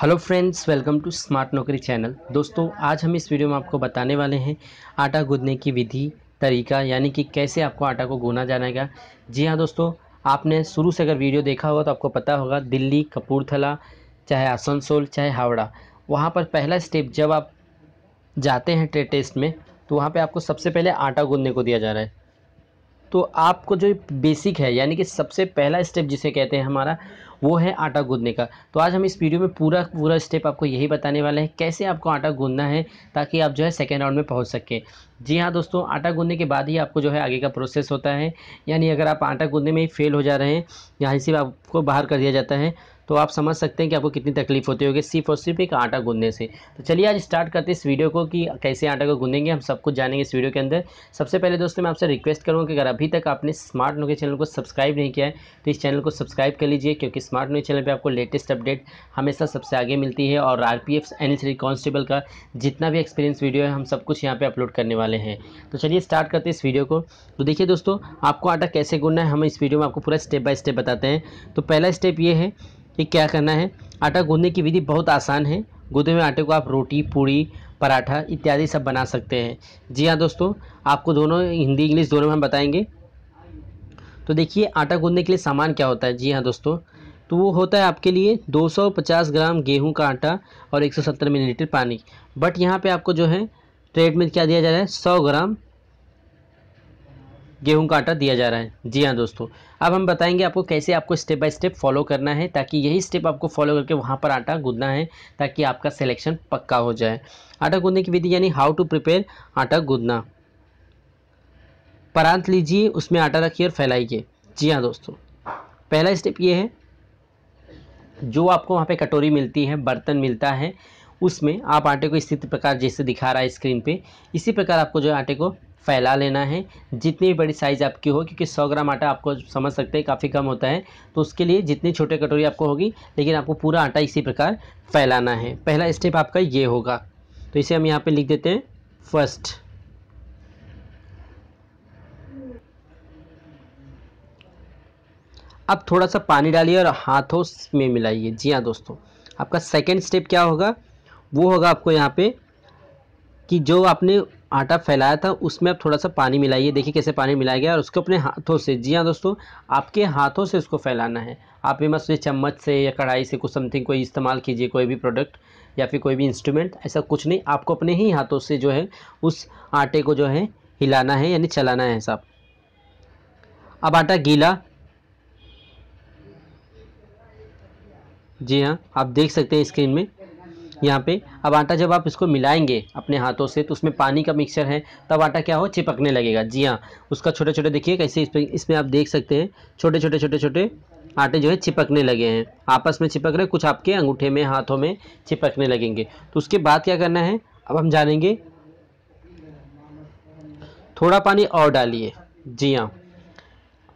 hello friends welcome to Smart Naukri channel दोस्तों आज हम इस वीडियो में आपको बताने वाले हैं आटा गूंदने की विधि तरीका यानी कि कैसे आपको आटा को गूना जाएगा जी हाँ दोस्तों आपने शुरू से अगर वीडियो देखा होगा तो आपको पता होगा दिल्ली कपूरथला चाहे आसनसोल चाहे हावड़ा वहाँ पर पहला स्टेप जब आप जाते हैं ट्रेड टेस्ट में तो वहाँ पर आपको सबसे पहले आटा गूंदने को दिया जा रहा है तो आपको जो बेसिक है यानी कि सबसे पहला स्टेप जिसे कहते हैं हमारा वो है आटा गूंदने का तो आज हम इस वीडियो में पूरा पूरा स्टेप आपको यही बताने वाले हैं कैसे आपको आटा गूंदना है ताकि आप जो है सेकेंड राउंड में पहुँच सकें जी हाँ दोस्तों आटा गूंदने के बाद ही आपको जो है आगे का प्रोसेस होता है यानी अगर आप आटा गूंदने में ही फेल हो जा रहे हैं यहाँ से आपको बाहर कर दिया जाता है तो आप समझ सकते हैं कि आपको कितनी तकलीफ होती होगी सिर्फ और सिर्फ एक आटा गूंदने से तो चलिए आज स्टार्ट करते हैं इस वीडियो को कि कैसे आटा को गूंदेंगे हम सब कुछ जानेंगे इस वीडियो के अंदर सबसे पहले दोस्तों मैं आपसे रिक्वेस्ट करूँगा कि अगर अभी तक आपने स्मार्ट नोके चैनल को सब्सक्राइब नहीं किया है तो इस चैनल को सब्सक्राइब कर लीजिए क्योंकि स्मार्ट नोके चैनल पर आपको लेटेस्ट अपडेट हमेशा सबसे आगे मिलती है और आर पी एफ कांस्टेबल का जितना भी एक्सपीरियंस वीडियो है हम सब कुछ यहाँ पर अपलोड करने वाले हैं तो चलिए स्टार्ट करते इस वीडियो को तो देखिए दोस्तों आपको आटा कैसे गूंदना है हम इस वीडियो में आपको पूरा स्टेप बाय स्टेप बताते हैं तो पहला स्टेप ये है कि क्या करना है आटा गूंदने की विधि बहुत आसान है गूदे हुए आटे को आप रोटी पूड़ी पराठा इत्यादि सब बना सकते हैं जी हाँ दोस्तों आपको दोनों हिंदी इंग्लिश दोनों में हम बताएंगे तो देखिए आटा गूंदने के लिए सामान क्या होता है जी हाँ दोस्तों तो वो होता है आपके लिए 250 ग्राम गेहूं का आटा और 170 मिलीलीटर पानी बट यहाँ पे आपको जो है ट्रेड में क्या दिया जा रहा है 100 ग्राम गेहूं का आटा दिया जा रहा है जी हाँ दोस्तों अब हम बताएंगे आपको कैसे आपको स्टेप बाय स्टेप फॉलो करना है ताकि यही स्टेप आपको फॉलो करके वहाँ पर आटा गूंदना है ताकि आपका सिलेक्शन पक्का हो जाए आटा गूंदने की विधि यानी हाउ टू प्रिपेयर आटा गूंदना परांत लीजिए उसमें आटा रखिए और फैलाइए जी हाँ दोस्तों पहला स्टेप ये है जो आपको वहाँ पे कटोरी मिलती है बर्तन मिलता है उसमें आप आटे को इसी प्रकार जैसे दिखा रहा है स्क्रीन पे इसी प्रकार आपको जो आटे को फैला लेना है जितनी बड़ी साइज़ आपकी हो क्योंकि सौ ग्राम आटा आपको समझ सकते हैं काफ़ी कम होता है तो उसके लिए जितनी छोटे कटोरी आपको होगी लेकिन आपको पूरा आटा इसी प्रकार फैलाना है पहला स्टेप आपका ये होगा तो इसे हम यहाँ पर लिख देते हैं फर्स्ट अब थोड़ा सा पानी डालिए और हाथों में मिलाइए जी हाँ दोस्तों आपका सेकेंड स्टेप क्या होगा वो होगा आपको यहाँ पे कि जो आपने आटा फैलाया था उसमें अब थोड़ा सा पानी मिलाइए देखिए कैसे पानी मिलाया गया और उसको अपने हाथों से जी हाँ दोस्तों आपके हाथों से उसको फैलाना है आप ये मत चम्मच से या कढ़ाई से कुछ समथिंग कोई इस्तेमाल कीजिए कोई भी प्रोडक्ट या फिर कोई भी इंस्ट्रूमेंट ऐसा कुछ नहीं आपको अपने ही हाथों से जो है उस आटे को जो है हिलाना है यानी चलाना है साहब अब आटा गीला जी हाँ आप देख सकते हैं स्क्रीन में यहाँ पे अब आटा जब आप इसको मिलाएंगे अपने हाथों से तो उसमें पानी का मिक्सर है तब आटा क्या हो चिपकने लगेगा जी हाँ उसका छोटे छोटे देखिए कैसे इस पर इसमें आप देख सकते हैं छोटे छोटे छोटे छोटे आटे जो है चिपकने लगे हैं आपस में चिपक रहे कुछ आपके अंगूठे में हाथों में चिपकने लगेंगे तो उसके बाद क्या करना है अब हम जानेंगे थोड़ा पानी और डालिए जी हाँ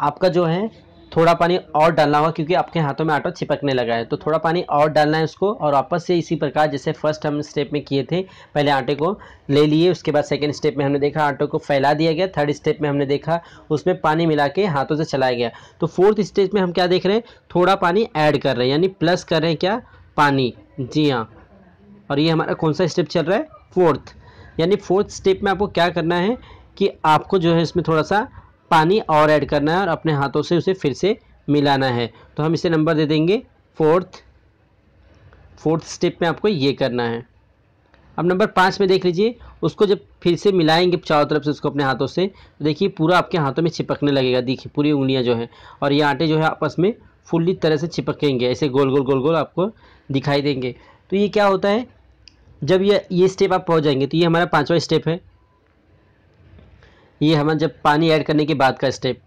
आपका जो है थोड़ा पानी और डालना होगा क्योंकि आपके हाथों में आटा चिपकने लगा है तो थोड़ा पानी और डालना है उसको और वापस से इसी प्रकार जैसे फर्स्ट हम स्टेप में किए थे पहले आटे को ले लिए उसके बाद सेकेंड स्टेप में हमने देखा आटे को फैला दिया गया थर्ड स्टेप में हमने देखा उसमें पानी मिला के हाथों से चलाया गया तो फोर्थ स्टेज में हम क्या देख रहे हैं थोड़ा पानी ऐड कर रहे हैं यानी प्लस कर रहे हैं क्या पानी जी हाँ और ये हमारा कौन सा स्टेप चल रहा है फोर्थ यानी फोर्थ स्टेप में आपको क्या करना है कि आपको जो है इसमें थोड़ा सा पानी और ऐड करना है और अपने हाथों से उसे फिर से मिलाना है तो हम इसे नंबर दे देंगे फोर्थ फोर्थ स्टेप में आपको ये करना है अब नंबर पाँच में देख लीजिए उसको जब फिर से मिलाएंगे चारों तरफ से उसको अपने हाथों से तो देखिए पूरा आपके हाथों में चिपकने लगेगा देखिए पूरी उंगलियां जो है और ये आटे जो है आपस में फुल्ली तरह से चिपकेंगे ऐसे गोल गोल गोल गोल आपको दिखाई देंगे तो ये क्या होता है जब ये ये स्टेप आप पहुँच जाएंगे तो ये हमारा पाँचवा स्टेप है ये हमारा जब पानी ऐड करने के बाद का स्टेप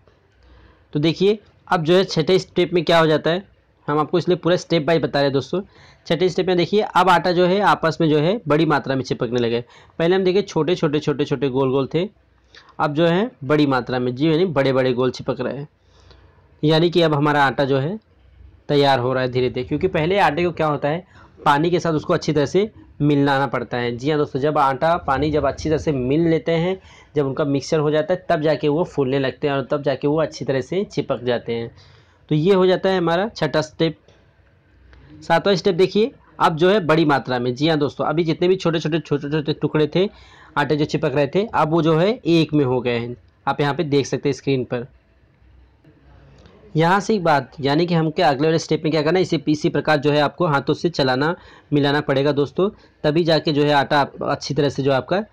तो देखिए अब जो है छठे स्टेप में क्या हो जाता है हम आपको इसलिए पूरा स्टेप बाय बता रहे हैं दोस्तों छठे स्टेप में देखिए अब आटा जो है आपस में जो है बड़ी मात्रा में चिपकने लगे पहले हम देखिए छोटे छोटे छोटे छोटे गोल गोल थे अब जो है बड़ी मात्रा में जी यानी बड़े बड़े गोल चिपक रहे हैं यानी कि अब हमारा आटा जो है तैयार हो रहा है धीरे धीरे क्योंकि पहले आटे को क्या होता है पानी के साथ उसको अच्छी तरह से मिलाना पड़ता है जी हाँ दोस्तों जब आटा पानी जब अच्छी तरह से मिल लेते हैं जब उनका मिक्सचर हो जाता है तब जाके वो फूलने लगते हैं और तब जाके वो अच्छी तरह से चिपक जाते हैं तो ये हो जाता है हमारा छठा स्टेप सातवां स्टेप देखिए अब जो है बड़ी मात्रा में जी हाँ दोस्तों अभी जितने भी छोटे छोटे छोटे छोटे टुकड़े थे आटे जो चिपक रहे थे अब वो जो है एक में हो गए हैं आप यहाँ पर देख सकते हैं स्क्रीन पर यहाँ से एक बात यानी कि हमके अगले वाले स्टेप में क्या करना है इसे इसी प्रकार जो है आपको हाथों से चलाना मिलाना पड़ेगा दोस्तों तभी जाके जो है आटा अच्छी तरह से जो आपका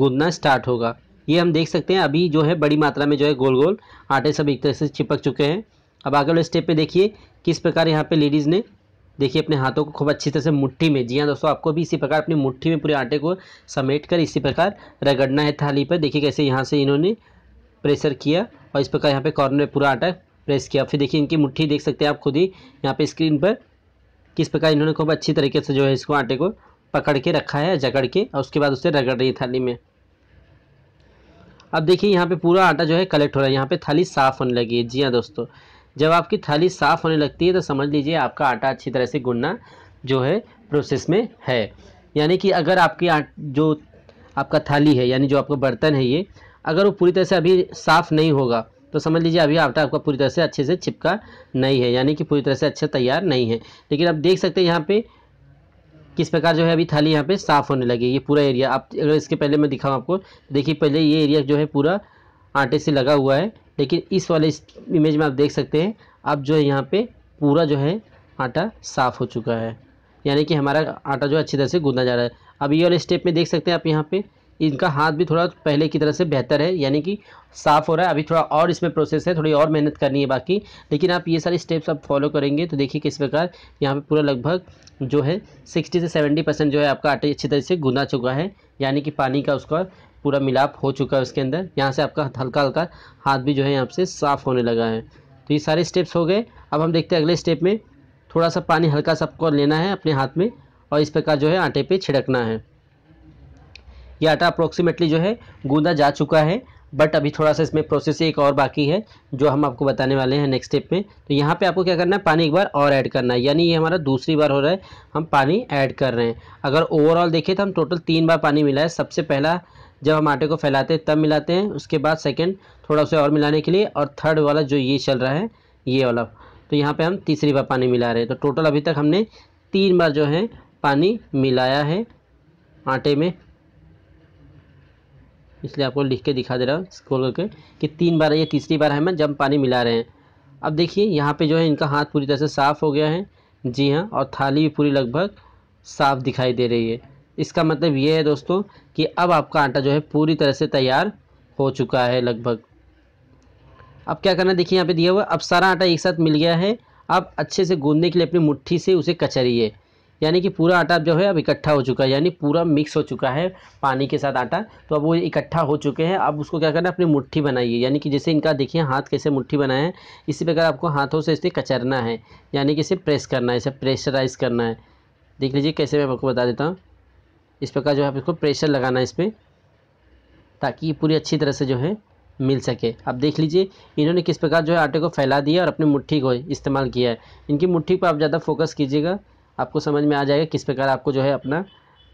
गूंदना स्टार्ट होगा ये हम देख सकते हैं अभी जो है बड़ी मात्रा में जो है गोल गोल आटे सब एक तरह से चिपक चुके हैं अब आगे वाले स्टेप पर देखिए किस प्रकार यहाँ पर लेडीज़ ने देखिए अपने हाथों को खूब अच्छी तरह से मुट्ठी में जी हाँ दोस्तों आपको भी इसी प्रकार अपनी मुट्ठी में पूरे आटे को समेट कर इसी प्रकार रगड़ना है थाली पर देखिए कैसे यहाँ से इन्होंने प्रेशर किया और इस प्रकार यहाँ पे कॉर्नर में पूरा आटा प्रेस किया फिर देखिए इनकी मुट्ठी देख सकते हैं आप खुद ही यहाँ पे स्क्रीन पर किस प्रकार इन्होंने खूब अच्छी तरीके से जो है इसको आटे को पकड़ के रखा है जकड़ के और उसके बाद उसे रगड़ रही है थाली में अब देखिए यहाँ पे पूरा आटा जो है कलेक्ट हो रहा है यहाँ पे थाली साफ़ होने लगी है जी हाँ दोस्तों जब आपकी थाली साफ़ होने लगती है तो समझ लीजिए आपका आटा अच्छी तरह से गुनना जो है प्रोसेस में है यानी कि अगर आपकी जो आपका थाली है यानी जो आपका बर्तन है ये अगर वो पूरी तरह से अभी साफ़ नहीं होगा तो समझ लीजिए अभी आटा आपका पूरी तरह से अच्छे से चिपका नहीं है यानी कि पूरी तरह से अच्छा तैयार नहीं है लेकिन आप देख सकते हैं यहाँ पे किस प्रकार जो है अभी थाली यहाँ पे साफ़ होने लगी ये पूरा एरिया आप अगर इसके पहले मैं दिखाऊँ आपको देखिए पहले ये एरिया जो है पूरा आटे से लगा हुआ है लेकिन इस वाले इस इमेज में आप देख सकते हैं अब जो है यहाँ पर पूरा जो है आटा साफ़ हो चुका है यानी कि हमारा आटा जो अच्छी तरह से गूंदा जा रहा है अब ये वाले स्टेप में देख सकते हैं आप यहाँ पर इनका हाथ भी थोड़ा पहले की तरह से बेहतर है यानी कि साफ़ हो रहा है अभी थोड़ा और इसमें प्रोसेस है थोड़ी और मेहनत करनी है बाकी लेकिन आप ये सारे स्टेप्स आप फॉलो करेंगे तो देखिए किस प्रकार यहाँ पे पूरा लगभग जो है सिक्सटी से सेवेंटी परसेंट जो है आपका आटे अच्छी तरह से गुना चुका है यानी कि पानी का उसका पूरा मिलाप हो चुका है उसके अंदर यहाँ से आपका हल्का हल्का हाथ भी जो है यहाँ से साफ़ होने लगा है तो ये सारे स्टेप्स हो गए अब हम देखते हैं अगले स्टेप में थोड़ा सा पानी हल्का आपको लेना है अपने हाथ में और इस प्रकार जो है आटे पर छिड़कना है ये आटा अप्रोक्सीमेटली जो है गूंदा जा चुका है बट अभी थोड़ा सा इसमें प्रोसेस एक और बाकी है जो हम आपको बताने वाले हैं नेक्स्ट स्टेप में तो यहाँ पे आपको क्या करना है पानी एक बार और ऐड करना है यानी ये हमारा दूसरी बार हो रहा है हम पानी ऐड कर रहे हैं अगर ओवरऑल देखें तो हम टोटल तीन बार पानी मिला है सबसे पहला जब हम आटे को फैलाते हैं तब मिलाते हैं उसके बाद सेकेंड थोड़ा उसे और मिलाने के लिए और थर्ड वाला जो ये चल रहा है ये वाला तो यहाँ पर हम तीसरी बार पानी मिला रहे हैं तो टोटल अभी तक हमने तीन बार जो है पानी मिलाया है आटे में इसलिए आपको लिख के दिखा दे रहा हूँ स्क्रॉल करके कि तीन बार ये तीसरी बार हमें जब पानी मिला रहे हैं अब देखिए यहाँ पे जो है इनका हाथ पूरी तरह से साफ़ हो गया है जी हाँ और थाली भी पूरी लगभग साफ़ दिखाई दे रही है इसका मतलब ये है दोस्तों कि अब आपका आटा जो है पूरी तरह से तैयार हो चुका है लगभग अब क्या करना देखिए यहाँ पे दिया हुआ अब सारा आटा एक साथ मिल गया है अब अच्छे से गूंदने के लिए अपनी मुट्ठी से उसे कचरिए यानी कि पूरा आटा जो है अब इकट्ठा हो चुका है यानी पूरा मिक्स हो चुका है पानी के साथ आटा तो अब वो इकट्ठा हो चुके हैं अब उसको क्या करना है अपनी मुट्ठी बनाइए यानी कि जैसे इनका देखिए हाथ कैसे मुट्ठी बनाए हैं इसी प्रकार आपको हाथों से इसे कचरना है यानी कि इसे प्रेस करना है इसे प्रेशराइज करना है देख लीजिए कैसे मैं आपको बता देता हूँ इस प्रकार जो है आपको प्रेशर लगाना है इस पर ताकि ये पूरी अच्छी तरह से जो है मिल सके अब देख लीजिए इन्होंने किस प्रकार जो है आटे को फैला दिया और अपनी मुट्ठी को इस्तेमाल किया है इनकी मुट्ठी पर आप ज़्यादा फोकस कीजिएगा आपको समझ में आ जाएगा किस प्रकार आपको जो है अपना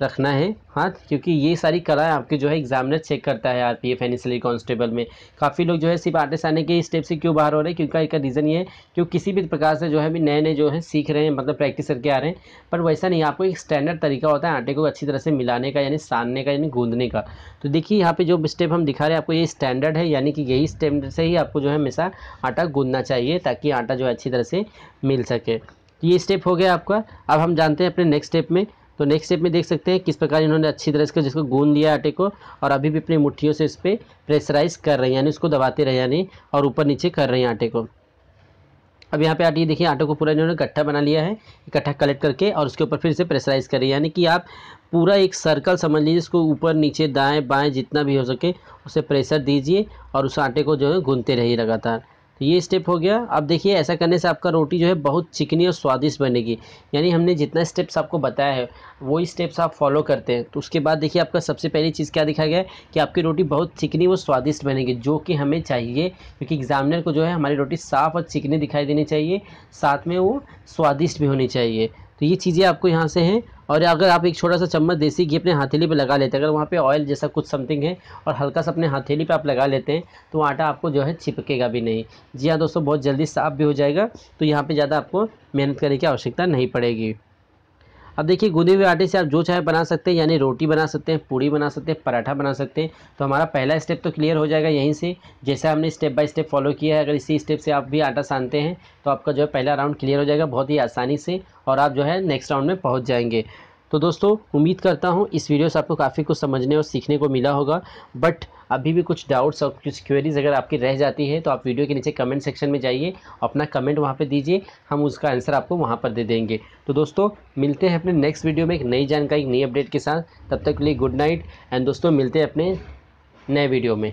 रखना है हाथ क्योंकि ये सारी कलाएँ आपके जो है एग्जामिनर चेक करता है R P F N constable में काफ़ी लोग जो है सिर्फ आर्टिस्ट आने के स्टेप से क्यों बाहर हो रहे हैं क्योंकि एक रीज़न ये है कि वो किसी भी प्रकार से जो है अभी नए नए जो है सीख रहे हैं मतलब प्रैक्टिस करके आ रहे हैं पर वैसा नहीं आपको एक स्टैंडर्ड तरीका होता है आटे को अच्छी तरह से मिलाने का यानी सानने का यानी गूंदने का तो देखिए यहाँ पर जो स्टेप हम दिखा रहे हैं आपको ये स्टैंडर्ड है यानी कि यही स्टैंडर्ड से ही आपको जो है हमेशा आटा गूंदना चाहिए ताकि आटा जो है अच्छी तरह से मिल सके तो ये स्टेप हो गया आपका अब हम जानते हैं अपने नेक्स्ट स्टेप में तो नेक्स्ट स्टेप में देख सकते हैं किस प्रकार इन्होंने अच्छी तरह से जिसको गूंद दिया आटे को और अभी भी अपनी मुठ्ठियों से इस पर प्रेशराइज कर रहे हैं यानी उसको दबाते रहे यानी और ऊपर नीचे कर रहे हैं आटे को अब यहाँ पे आटे ये देखिए आटे को पूरा इन्होंने इकट्ठा बना लिया है इकट्ठा कलेक्ट करके और उसके ऊपर फिर से प्रेशराइज करें यानी कि आप पूरा एक सर्कल समझ लीजिए इसको ऊपर नीचे दाएं बाएं जितना भी हो सके उसे प्रेशर दीजिए और उस आटे को जो है गूंदते रहिए लगातार तो ये स्टेप हो गया अब देखिए ऐसा करने से आपका रोटी जो है बहुत चिकनी और स्वादिष्ट बनेगी यानी हमने जितना स्टेप्स आपको बताया है वही स्टेप्स आप फॉलो करते हैं तो उसके बाद देखिए आपका सबसे पहली चीज़ क्या दिखाया गया कि आपकी रोटी बहुत चिकनी और स्वादिष्ट बनेगी जो कि हमें चाहिए क्योंकि एग्जामिनर को जो है हमारी रोटी साफ़ और चिकनी दिखाई देनी चाहिए साथ में वो स्वादिष्ट भी होनी चाहिए तो ये चीज़ें आपको यहाँ से हैं और अगर आप एक छोटा सा चम्मच देसी घी अपने हाथेली पे लगा लेते हैं अगर वहाँ पे ऑयल जैसा कुछ समथिंग है और हल्का सा अपने हाथेली पे आप लगा लेते हैं तो आटा आपको जो है छिपकेगा भी नहीं जी हाँ दोस्तों बहुत जल्दी साफ़ भी हो जाएगा तो यहाँ पर ज़्यादा आपको मेहनत करने की आवश्यकता नहीं पड़ेगी अब देखिए गूंदे हुए आटे से आप जो चाहे बना सकते हैं यानी रोटी बना सकते हैं पूड़ी बना सकते हैं पराठा बना सकते हैं तो हमारा पहला स्टेप तो क्लियर हो जाएगा यहीं से जैसे हमने स्टेप बाय स्टेप फॉलो किया है अगर इसी स्टेप से आप भी आटा सानते हैं तो आपका जो है पहला राउंड क्लियर हो जाएगा बहुत ही आसानी से और आप जो है नेक्स्ट राउंड में पहुँच जाएंगे तो दोस्तों उम्मीद करता हूँ इस वीडियो से आपको काफ़ी कुछ समझने और सीखने को मिला होगा बट अभी भी कुछ डाउट्स और कुछ क्वेरीज़ अगर आपकी रह जाती है तो आप वीडियो के नीचे कमेंट सेक्शन में जाइए अपना कमेंट वहाँ पर दीजिए हम उसका आंसर आपको वहाँ पर दे देंगे तो दोस्तों मिलते हैं अपने नेक्स्ट वीडियो में एक नई जानकारी एक नई अपडेट के साथ तब तक के लिए गुड नाइट एंड दोस्तों मिलते हैं अपने नए वीडियो में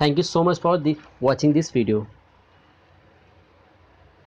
thank you so much for watching this video